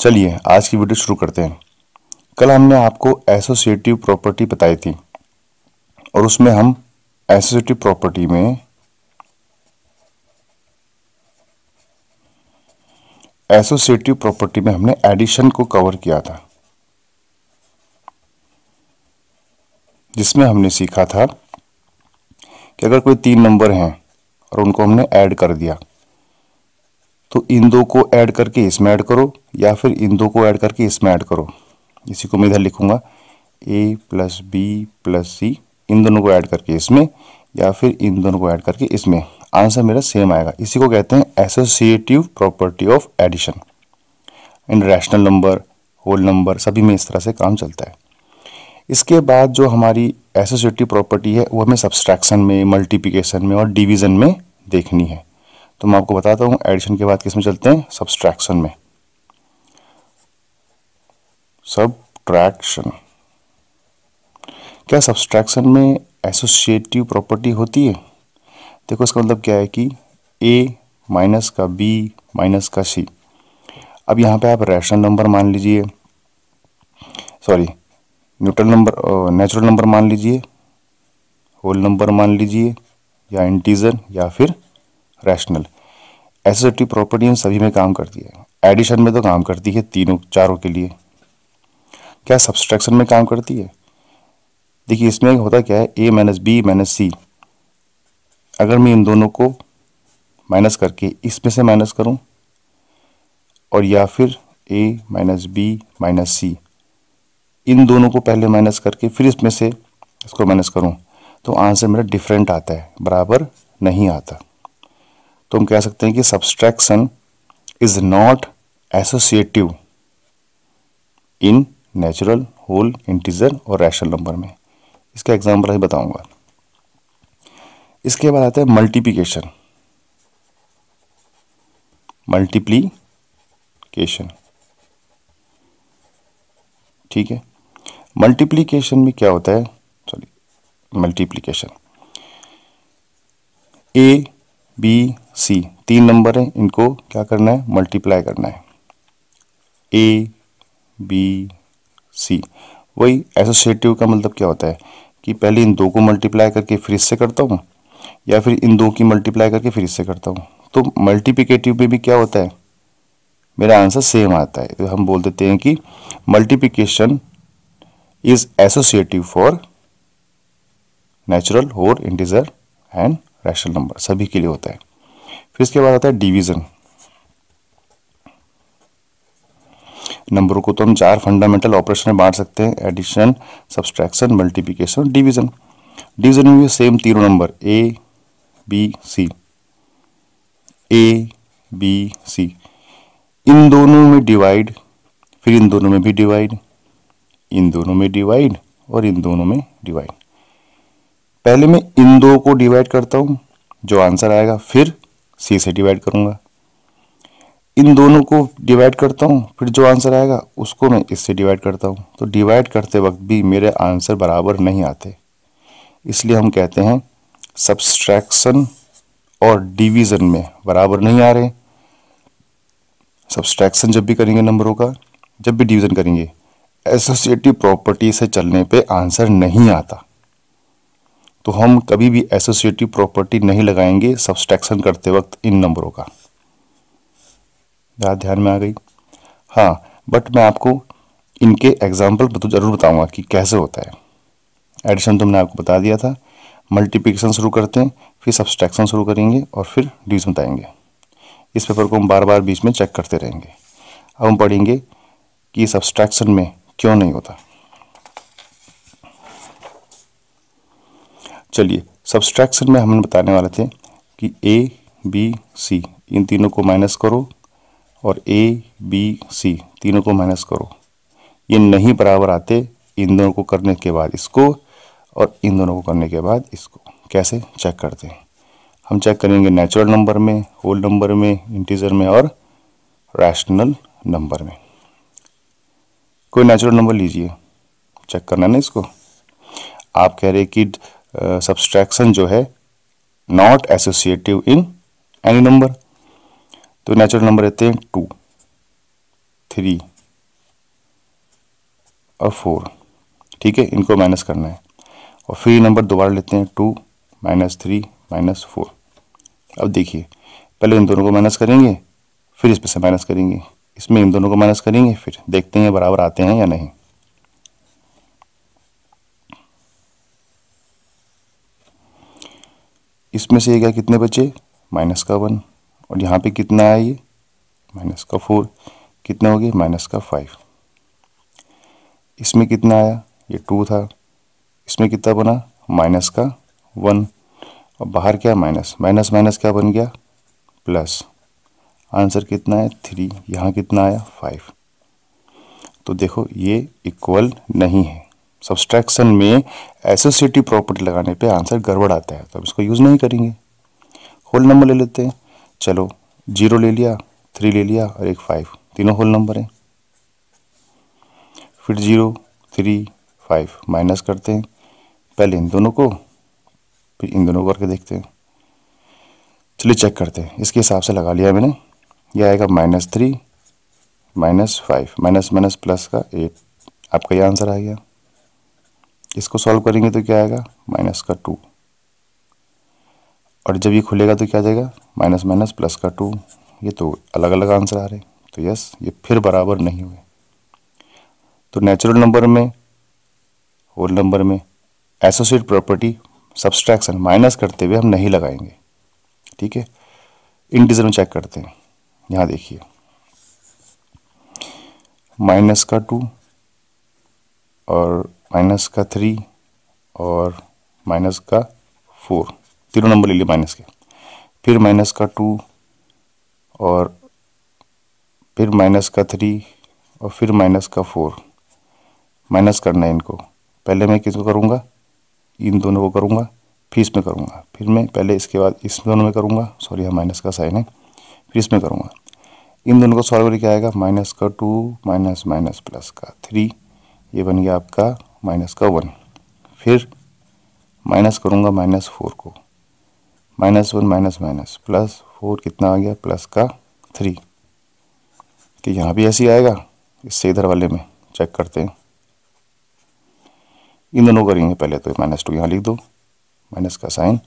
चलिए आज की वीडियो शुरू करते हैं कल हमने आपको एसोसिएटिव प्रॉपर्टी बताई थी और उसमें हम एसोसिएटिव प्रॉपर्टी में एसोसिएटिव प्रॉपर्टी में हमने एडिशन को कवर किया था जिसमें हमने सीखा था कि अगर कोई तीन नंबर हैं और उनको हमने ऐड कर दिया तो इन दो को ऐड करके इसमें ऐड करो या फिर इन दो को ऐड करके इसमें ऐड करो इसी को मैं इधर लिखूंगा A plus B plus C इन दोनों को ऐड करके इसमें या फिर इन दोनों को ऐड करके इसमें आंसर मेरा सेम आएगा इसी को कहते हैं associative property of addition and rational number whole number सभी में इस तरह से काम चलता है इसके बाद जो हमारी एसोसिएटिव प्रॉपर्टी है वो हमें सब्सट्रैक्शन में मल्टीप्लिकेशन में और डिवीज़न में देखनी है तो मैं आपको बताता हूँ एडिशन के बाद किस में चलते हैं सब्सट्रैक्शन में सब्ट्रैक्शन क्या सब्सट्रैक्शन में एसोसिएटिव प्रॉपर्टी होती है देखो इसका मतलब क्या है कि ए माइनस का बी माइनस का सी अब यहाँ पे आप रैशनल नंबर मान लीजिए sorry neutral number natural number मान लीजिए होल नंबर मान लीजिए या इंटीजर या फिर रैशनल एसोसिएटिव प्रॉपर्टी इन सभी में काम करती है एडिशन में तो काम करती है तीनों चारों के लिए क्या सब्सट्रैक्शन में काम करती है देखिए इसमें होता क्या है A minus B minus C अगर मैं इन दोनों को माइनस करके इसमें से माइनस करूं और या फिर A minus B minus C इन दोनों को पहले माइनस करके फिर इसमें से इसको माइनस करूं तो आंसर मेरा डिफरेंट आता है बराबर नहीं आता तो हम कह सकते हैं कि subtraction is not associative in natural whole integer और रैशनल नंबर में इसका एग्जाम्पल ही बताऊंगा इसके बाद आता है मल्टीप्लीकेशन मल्टीप्लीकेशन ठीक है मल्टीप्लीकेशन में क्या होता है sorry multiplication A B C तीन नंबर हैं इनको क्या करना है मल्टीप्लाई करना है ए बी सी वही एसोसिएटिव का मतलब क्या होता है कि पहले इन दो को मल्टीप्लाई करके फिर इससे करता हूँ या फिर इन दो की मल्टीप्लाई करके फिर इससे करता हूँ तो मल्टीप्लिकेटिव में भी क्या होता है मेरा आंसर सेम आता है तो हम बोल देते हैं कि multiplication is associative for natural और इंटीजर एंड रैशनल नंबर सभी के लिए होता है फिर इसके बाद आता है डिवीज़न नंबरों को तो हम चार फंडामेंटल ऑपरेशन में बांट सकते हैं addition subtraction multiplication division division में भी सेम तीनों number A B C A B C इन दोनों में डिवाइड फिर इन दोनों में भी डिवाइड इन दोनों में डिवाइड और इन दोनों में डिवाइड पहले मैं इन दो को डिवाइड करता हूं जो आंसर आएगा फिर सी से डिवाइड करूँगा इन दोनों को डिवाइड करता हूँ फिर जो आंसर आएगा उसको मैं इससे डिवाइड करता हूँ तो डिवाइड करते वक्त भी मेरे आंसर बराबर नहीं आते इसलिए हम कहते हैं सब्सट्रैक्शन और डिवीज़न में बराबर नहीं आ रहे सब्सट्रैक्शन जब भी करेंगे नंबरों का जब भी डिवीज़न करेंगे एसोसिएटिव प्रॉपर्टी से चलने पे आंसर नहीं आता तो हम कभी भी एसोसिएटिव प्रॉपर्टी नहीं लगाएंगे सब्सट्रैक्शन करते वक्त इन नंबरों का बात ध्यान में आ गई हाँ बट मैं आपको इनके एग्जाम्पल तो ज़रूर बताऊँगा कि कैसे होता है एडिशन तो मैंने आपको बता दिया था मल्टीप्लिकेशन शुरू करते हैं फिर सब्सट्रैक्शन शुरू करेंगे और फिर ड्यूज बताएंगे इस पेपर को हम बार बार बीच में चेक करते रहेंगे अब हम पढ़ेंगे कि सब्सट्रैक्शन में क्यों नहीं होता चलिए सब्सट्रैक्शन में हम बताने वाले थे कि ए बी सी इन तीनों को माइनस करो और ए बी सी तीनों को माइनस करो ये नहीं बराबर आते इन दोनों को करने के बाद इसको और इन दोनों को करने के बाद इसको कैसे चेक करते हैं हम चेक करेंगे नेचुरल नंबर में होल नंबर में इंटीजर में और रैशनल नंबर में कोई नेचुरल नंबर लीजिए चेक करना ना इसको आप कह रहे कि सब्सट्रैक्शन जो है not associative in any number तो नेचुरल नंबर रहते हैं टू थ्री और फोर ठीक है इनको माइनस करना है और फिर नंबर दोबारा लेते हैं two minus three minus four अब देखिए पहले इन दोनों को माइनस करेंगे फिर इस पर से माइनस करेंगे इसमें इन दोनों को माइनस करेंगे फिर देखते हैं बराबर आते हैं या नहीं इसमें से ये क्या कितने बचे माइनस का वन और यहाँ पे कितना आया ये माइनस का फोर कितना हो गया माइनस का फाइव इसमें कितना आया ये टू था इसमें कितना बना माइनस का वन और बाहर क्या माइनस माइनस माइनस क्या बन गया प्लस आंसर कितना है थ्री यहाँ कितना आया फाइव तो देखो ये इक्वल नहीं है सब्सट्रैक्शन में एसोसिएटिव प्रॉपर्टी लगाने पे आंसर गड़बड़ आता है तो अब इसको यूज़ नहीं करेंगे होल नंबर ले लेते हैं चलो जीरो ले लिया थ्री ले लिया और एक फाइव तीनों होल नंबर हैं फिर ज़ीरो थ्री फाइव माइनस करते हैं पहले इन दोनों को फिर इन दोनों को करके देखते हैं चलिए चेक करते हैं इसके हिसाब से लगा लिया मैंने यह आएगा minus three minus five minus minus plus का एट आपका यह आंसर आ गया इसको सॉल्व करेंगे तो क्या आएगा माइनस का टू और जब ये खुलेगा तो क्या जाएगा माइनस माइनस प्लस का टू ये तो अलग अलग आंसर आ रहे तो यस ये फिर बराबर नहीं हुए तो नेचुरल नंबर में होल नंबर में एसोसिएट प्रॉपर्टी सब्सट्रैक्शन माइनस करते हुए हम नहीं लगाएंगे ठीक है इन डिजन में चेक करते हैं यहाँ देखिए माइनस का टू और माइनस का थ्री और माइनस का फोर तीनों नंबर ले लिए माइनस के फिर माइनस का टू और फिर माइनस का थ्री और फिर माइनस का फोर माइनस करना है इनको पहले मैं किसको करूँगा इन दोनों को करूँगा फिर इसमें करूँगा फिर मैं पहले इसके बाद इस दोनों में करूँगा सॉरी हाँ माइनस का साइन है फिर इसमें करूँगा इन दोनों को सॉल्व करके आएगा माइनस का टू माइनस माइनस प्लस का थ्री ये बन गया आपका माइनस का वन फिर माइनस करूँगा माइनस फोर को minus one minus minus plus four कितना आ गया प्लस का थ्री कि यहाँ भी ऐसे ही आएगा इससे इधर वाले में चेक करते हैं इन दोनों करेंगे पहले तो माइनस टू यहाँ लिख दो माइनस का साइन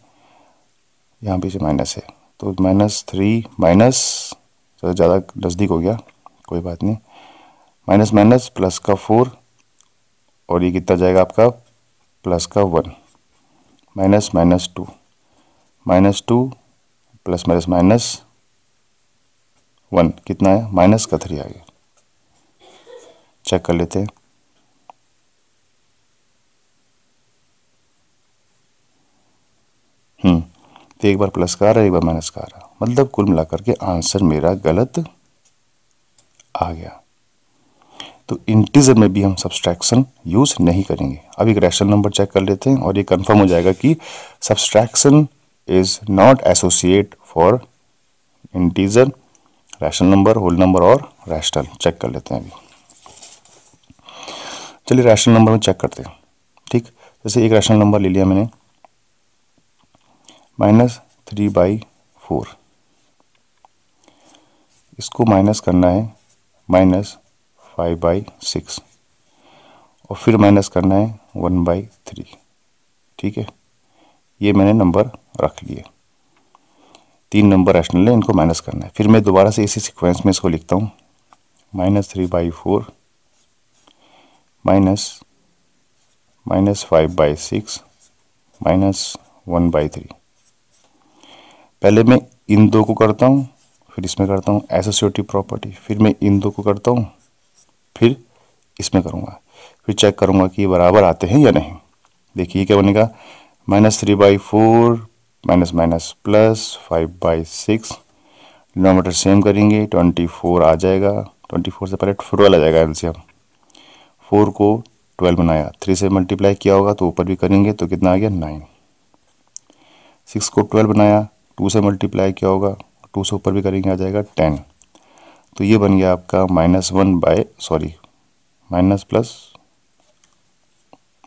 यहाँ पीछे माइनस है तो माइनस थ्री माइनस तो ज़्यादा नज़दीक हो गया कोई बात नहीं माइनस माइनस प्लस का फोर और ये कितना जाएगा आपका प्लस का one minus minus two minus two plus minus minus one कितना है माइनस का थ्री आ गया चेक कर लेते हैं हम्म तो एक बार प्लस का आ रहा है एक बार माइनस का आ रहा मतलब कुल मिलाकर के आंसर मेरा गलत आ गया तो इंटीजर में भी हम सब्सट्रैक्शन यूज़ नहीं करेंगे अब एक रैशनल नंबर चेक कर लेते हैं और ये कंफर्म हो जाएगा कि subtraction is not associate for integer rational number whole number और रैशनल चेक कर लेते हैं अभी चलिए रैशनल नंबर में चेक करते हैं ठीक जैसे एक रैशनल नंबर ले लिया मैंने माइनस थ्री बाई फोर इसको माइनस करना है माइनस फाइव बाई सिक्स और फिर माइनस करना है वन बाई थ्री ठीक है ये मैंने नंबर रख लिए तीन नंबर रैशनल है इनको माइनस करना है फिर मैं दोबारा से इसी सीक्वेंस में इसको लिखता हूँ minus three by four minus minus five by six minus one by three पहले मैं इन दो को करता हूँ फिर इसमें करता हूँ एसोसिएटिव प्रॉपर्टी फिर मैं इन दो को करता हूँ फिर इसमें करूँगा फिर चेक करूँगा कि बराबर आते हैं या नहीं देखिए क्या बनेगा minus three by four minus minus plus five by six denominator same करेंगे ट्वेंटी फोर आ जाएगा ट्वेंटी फोर से पहले ट्वेल्व आ जाएगा एलसीएम फोर को ट्वेल्व बनाया थ्री से मल्टीप्लाई किया होगा तो ऊपर भी करेंगे तो कितना आ गया नाइन सिक्स को ट्वेल्व बनाया टू से मल्टीप्लाई किया होगा टू से ऊपर भी करेंगे आ जाएगा टेन तो ये बन गया आपका minus one by sorry minus plus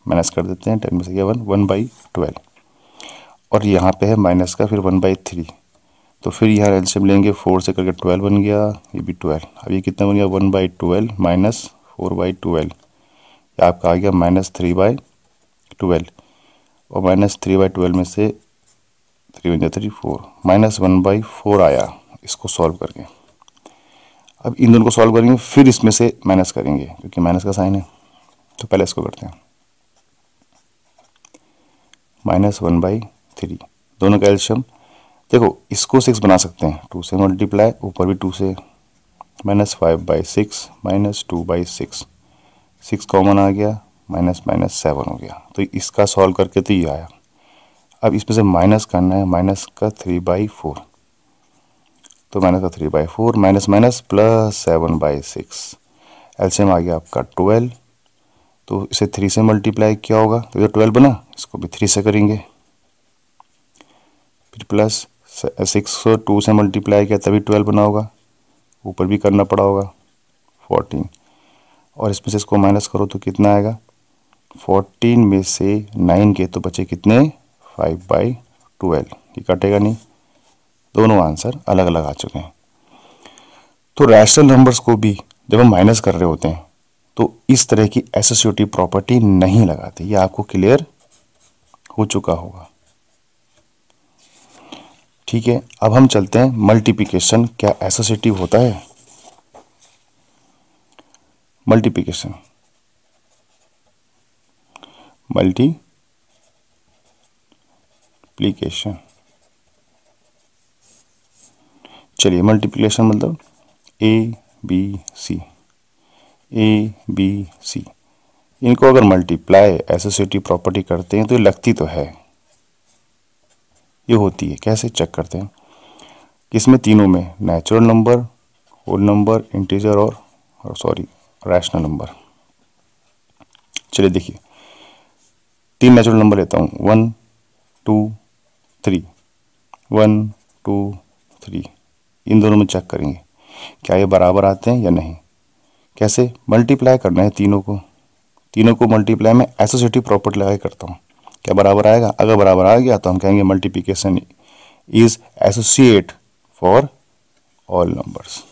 minus कर देते हैं टेन में से गया वन वन बाई ट्वेल्व और यहाँ पे है माइनस का फिर वन बाई थ्री तो फिर यहाँ एल्शियम लेंगे फोर से करके ट्वेल्व बन गया ये भी ट्वेल्व अब ये कितना बन गया one by twelve minus four by twelve आपका आ गया माइनस थ्री बाई ट्वेल्व और माइनस थ्री बाई ट्वेल्व में से थ्री बन गया three four minus one by four आया इसको सॉल्व करके अब इन दोनों को सॉल्व करेंगे फिर इसमें से माइनस करेंगे क्योंकि माइनस का साइन है तो पहले इसको करते हैं माइनस वन बाई थ्री दोनों का एल्शियम देखो इसको सिक्स बना सकते हैं टू से मल्टीप्लाई ऊपर भी टू से minus five by six minus two by six six common आ गया माइनस माइनस सेवन हो गया तो इसका सॉल्व करके तो ये आया अब इसमें से माइनस करना है माइनस का थ्री बाई फोर तो माइनस का three by four minus minus plus seven by six LCM आ गया आपका ट्वेल्व तो इसे थ्री से मल्टीप्लाई किया होगा तो जो ट्वेल्व बना इसको भी थ्री से करेंगे फिर प्लस सिक्स को टू से मल्टीप्लाई किया तभी ट्वेल्व बना होगा ऊपर भी करना पड़ा होगा फोर्टीन और इसमें से इसको माइनस करो तो कितना आएगा फोर्टीन में से नाइन के तो बचे कितने फाइव बाई ट्वेल्व ये कटेगा नहीं दोनों आंसर अलग अलग आ चुके हैं तो रैशनल नंबर्स को भी जब हम माइनस कर रहे होते हैं तो इस तरह की एसोसिएटिव प्रॉपर्टी नहीं लगाते ये आपको क्लियर हो चुका होगा ठीक है अब हम चलते हैं मल्टीप्लिकेशन क्या एसोसिएटिव होता है मल्टीप्लिकेशन मल्टीप्लिकेशन चलिए मल्टीप्लिकेशन मतलब ए बी सी ए बी सी इनको अगर मल्टीप्लाई एसोसिएटिव प्रॉपर्टी करते हैं तो ये लगती तो है ये होती है कैसे चेक करते हैं इसमें तीनों में natural number whole number integer और सॉरी रैशनल नंबर चलिए देखिए तीन नेचुरल नंबर लेता हूँ one two three one two three इन दोनों में चेक करेंगे क्या ये बराबर आते हैं या नहीं कैसे मल्टीप्लाई करना है तीनों को तीनों को मल्टीप्लाई में एसोसिएटिव प्रॉपर्टी लगा करता हूँ क्या बराबर आएगा अगर बराबर आ गया तो हम कहेंगे multiplication is associate for all numbers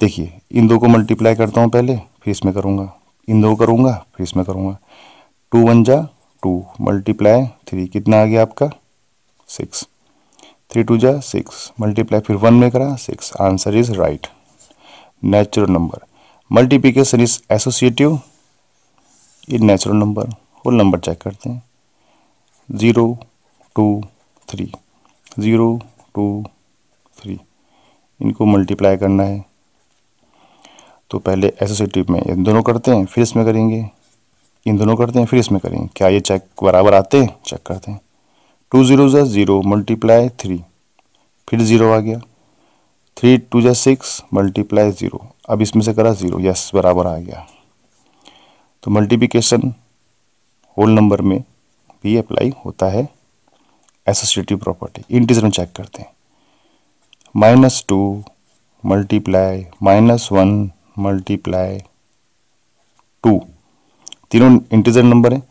देखिए इन दो को मल्टीप्लाई करता हूँ पहले फिर इसमें करूँगा इन दो करूँगा फिर इसमें करूँगा टू वन जा टू मल्टीप्लाई थ्री कितना आ गया आपका सिक्स थ्री टू जा सिक्स मल्टीप्लाई फिर वन में करा six answer is right natural number multiplication is associative in natural number whole number check करते हैं zero two three zero two three इनको मल्टीप्लाई करना है तो पहले एसोसिएटिव में इन दोनों करते हैं फिर इसमें करेंगे इन दोनों करते हैं फिर इसमें करेंगे क्या ये चेक बराबर आते हैं चेक करते हैं टू ज़ीरो ज़ा ज़ीरो मल्टीप्लाई थ्री फिर ज़ीरो आ गया थ्री टू जै सिक्स मल्टीप्लाई ज़ीरो अब इसमें से करा ज़ीरो यस बराबर आ गया तो मल्टीप्लिकेशन होल नंबर में भी अप्लाई होता है एसोसिएटिव प्रॉपर्टी इंटीजर में चेक करते हैं minus two multiply minus one multiply two तीनों इंटीजर नंबर हैं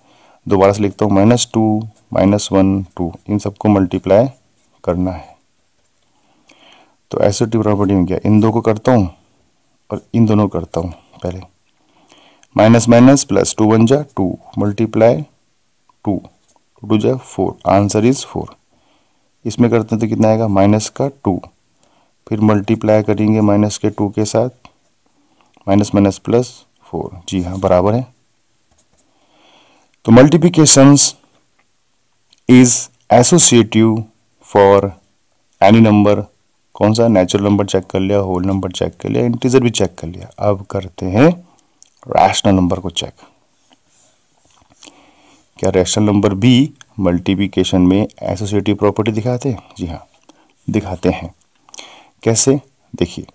दोबारा से लिखता हूँ minus two minus one two इन सबको मल्टीप्लाई करना है तो टी प्रॉपर्टी में क्या इन दो को करता हूँ और इन दोनों करता हूँ पहले minus minus plus two one जा two multiply two two two जा फोर आंसर इज फोर इसमें करते हैं तो कितना आएगा माइनस का टू फिर मल्टीप्लाई करेंगे माइनस के टू के साथ माइनस माइनस प्लस फोर जी हाँ बराबर है तो multiplications is associative for any number कौन सा नेचुरल नंबर चेक कर लिया होल नंबर चेक कर लिया इंटीजर भी चेक कर लिया अब करते हैं रैशनल नंबर को चेक क्या रैशनल नंबर भी मल्टीप्लिकेशन में एसोसिएटिव प्रॉपर्टी दिखाते हैं जी हाँ दिखाते हैं कैसे देखिए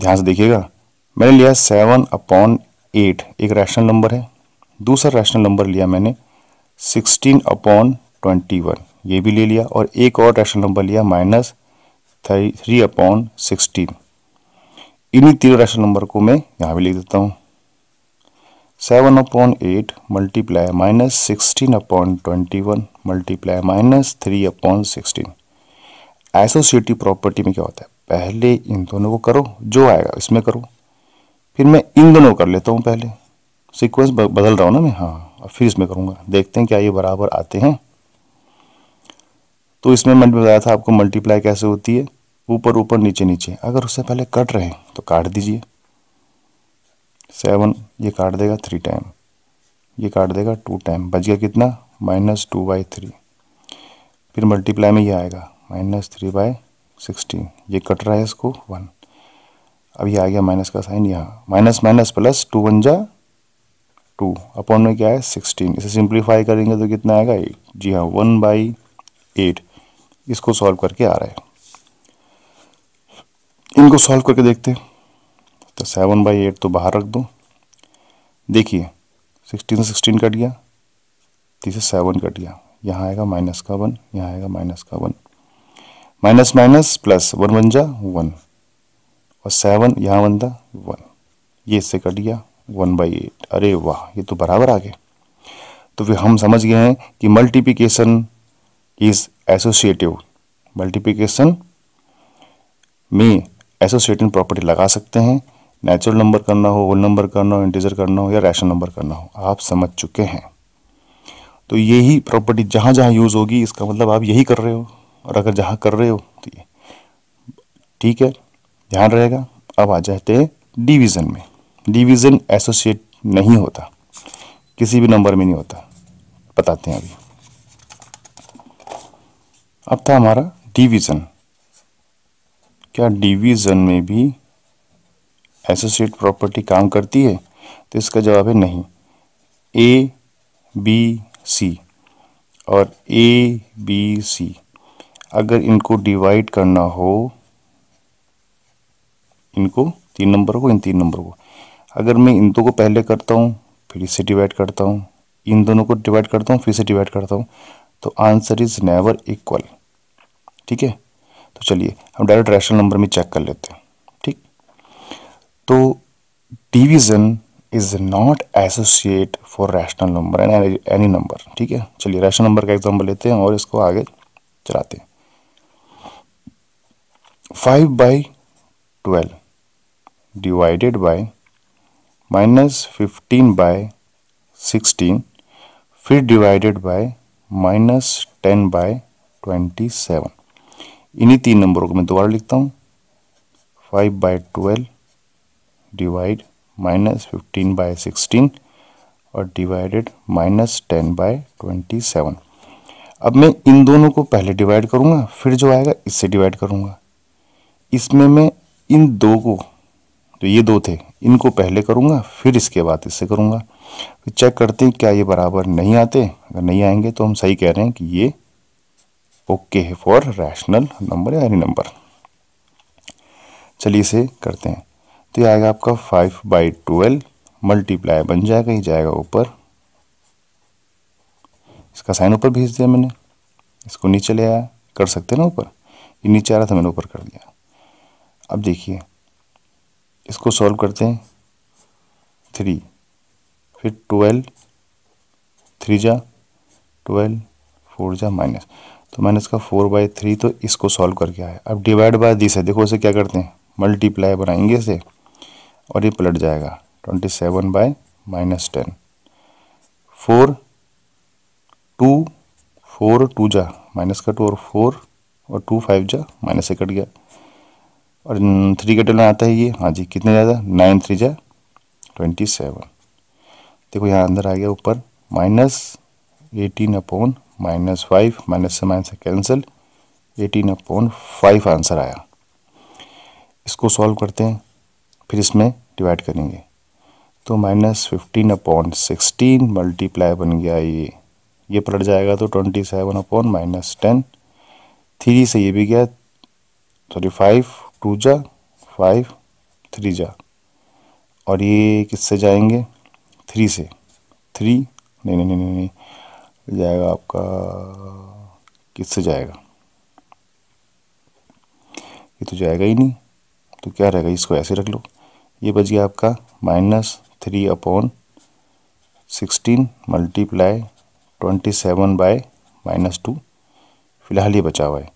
ध्यान से देखिएगा मैंने लिया सेवन अपॉन एट एक रैशनल नंबर है दूसरा रैशनल नंबर लिया मैंने सिक्सटीन अपॉन ट्वेंटी वन ये भी ले लिया और एक और रैशनल नंबर लिया minus three three upon sixteen इन्हीं तीनों रैशनल नंबर को मैं यहाँ भी लिख देता हूँ seven upon eight multiply minus sixteen upon twenty one multiply minus three upon sixteen associative property में क्या होता है पहले इन दोनों को करो जो आएगा इसमें करो फिर मैं इन दोनों कर लेता हूँ पहले सीक्वेंस बदल रहा हूँ ना मैं हाँ और फिर इसमें करूँगा देखते हैं क्या ये बराबर आते हैं तो इसमें मैंने बताया था आपको मल्टीप्लाई कैसे होती है ऊपर ऊपर नीचे नीचे अगर उससे पहले कट रहे हैं तो काट दीजिए सेवन ये काट देगा थ्री टाइम ये काट देगा टू टाइम बच गया कितना माइनस टू बाई थ्री फिर मल्टीप्लाई में ये आएगा माइनस थ्री बाई सिक्सटीन ये कट रहा है इसको वन अब ये आ गया माइनस का साइन यहाँ minus minus plus two one जा टू अपॉन में क्या है सिक्सटीन इसे सिंप्लीफाई करेंगे तो कितना आएगा एट जी हाँ वन बाई एट इसको सॉल्व करके आ रहा है इनको सॉल्व करके देखते तो सेवन बाई एट तो बाहर रख दो देखिए सिक्सटीन से सिक्सटीन कट गया तीस सेवन कट गया यहाँ आएगा माइनस का वन यहाँ आएगा माइनस का one minus minus plus one बन जा वन और सेवन यहाँ बनता वन ये इससे कट गया वन बाई एट अरे वाह ये तो बराबर आ गया तो फिर हम समझ गए हैं कि मल्टीप्लिकेशन इज एसोसिएटिव मल्टीप्लिकेशन में एसोसिएटिव प्रॉपर्टी लगा सकते हैं नेचुरल नंबर करना हो होल नंबर करना हो इंटीजर करना हो या रैशनल नंबर करना हो आप समझ चुके हैं तो यही प्रॉपर्टी जहाँ जहाँ यूज़ होगी इसका मतलब आप यही कर रहे हो और अगर जहाँ कर रहे हो तो ये ठीक है ध्यान रहेगा अब आ जाते हैं डिवीज़न में डिवीज़न एसोसिएट नहीं होता किसी भी नंबर में नहीं होता बताते हैं अभी अब था हमारा डिवीज़न क्या डिवीज़न में भी एसोसिएट प्रॉपर्टी काम करती है तो इसका जवाब है नहीं ए बी सी और ए बी सी अगर इनको डिवाइड करना हो इनको तीन नंबर को इन तीन नंबर को अगर मैं इन दो को पहले करता हूँ फिर इसे डिवाइड करता हूँ इन दोनों को डिवाइड करता हूँ फिर से डिवाइड करता हूँ तो आंसर इज़ नेवर इक्वल ठीक है तो चलिए हम डायरेक्ट रैशनल नंबर में चेक कर लेते हैं ठीक तो division is not associate for rational number and any number ठीक है चलिए रैशनल नंबर का एग्जाम्पल लेते हैं और इसको आगे चलाते हैं five by twelve divided by minus fifteen by sixteen फिर divided by minus ten by twenty seven इन्हीं तीन नंबरों को मैं दोबारा लिखता हूँ five by twelve divide minus fifteen by sixteen और divided minus ten by twenty seven अब मैं इन दोनों को पहले डिवाइड करूँगा फिर जो आएगा इससे डिवाइड करूँगा इसमें मैं इन दो को तो ये दो थे इनको पहले करूँगा फिर इसके बाद इससे करूँगा फिर चेक करते हैं क्या ये बराबर नहीं आते अगर नहीं आएंगे तो हम सही कह रहे हैं कि ये ओके है फॉर रैशनल नंबर या एनी नंबर चलिए इसे करते हैं तो ये आएगा आपका फाइव बाई ट्वेल्व मल्टीप्लाई बन जाएगा ये जाएगा ऊपर इसका साइन ऊपर भेज दिया मैंने इसको नीचे ले आया कर सकते ना ऊपर ये नीचे आ रहा था मैंने ऊपर कर दिया अब देखिए इसको सॉल्व करते हैं थ्री फिर ट्वेल्व थ्री जा ट्वेल्व फोर जा माइनस तो माइनस का फोर बाई थ्री तो इसको सॉल्व करके आया अब डिवाइड बाय दिस है देखो इसे क्या करते हैं मल्टीप्लाई बनाएंगे इसे और ये पलट जाएगा twenty seven by minus ten four two four two जा माइनस का टू और फोर और टू फाइव जा माइनस से कट गया और थ्री के टेबल में आता है ये हाँ जी कितने ज़्यादा नाइन थ्री जा ट्वेंटी सेवन देखो यहाँ अंदर आ गया ऊपर minus eighteen upon minus five minus से minus cancel eighteen upon five answer आया इसको सॉल्व करते हैं फिर इसमें डिवाइड करेंगे तो minus fifteen upon sixteen multiply बन गया ये ये पलट जाएगा तो twenty seven upon minus ten three से ये भी गया सॉरी फाइव टू जा फाइव थ्री जा और ये किससे जाएंगे थ्री से थ्री नहीं नहीं नहीं नहीं जाएगा आपका किससे जाएगा ये तो जाएगा ही नहीं तो क्या रहेगा इसको ऐसे रख लो ये बच गया आपका minus three upon sixteen multiply twenty seven by minus two फिलहाल ये बचा हुआ है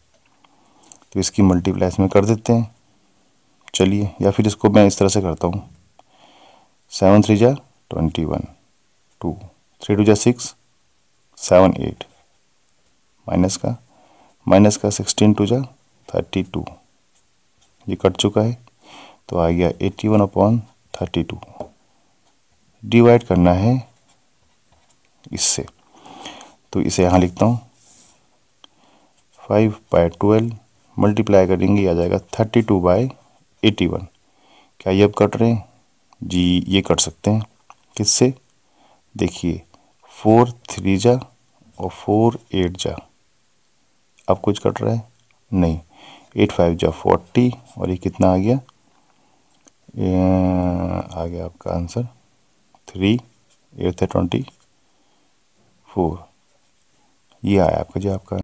तो इसकी मल्टीप्लाई इसमें कर देते हैं चलिए या फिर इसको मैं इस तरह से करता हूँ सेवन थ्री जा twenty one two three two जा सिक्स सेवन एट माइनस का माइनस का सिक्सटीन टू जा थर्टी टू ये कट चुका है तो आ गया eighty one upon thirty two divide करना है इससे तो इसे यहाँ लिखता हूँ फाइव बाय ट्वेल्व मल्टीप्लाई करेंगे आ जाएगा thirty two by eighty one क्या ये अब कट रहे हैं जी ये कट सकते हैं किससे देखिए फोर थ्री जा और फोर एट जा अब कुछ कट रहा है नहीं एट फाइव जा फोर्टी और ये कितना आ गया आ गया आपका आंसर थ्री एट है ट्वेंटी फोर ये आया आपका जो आपका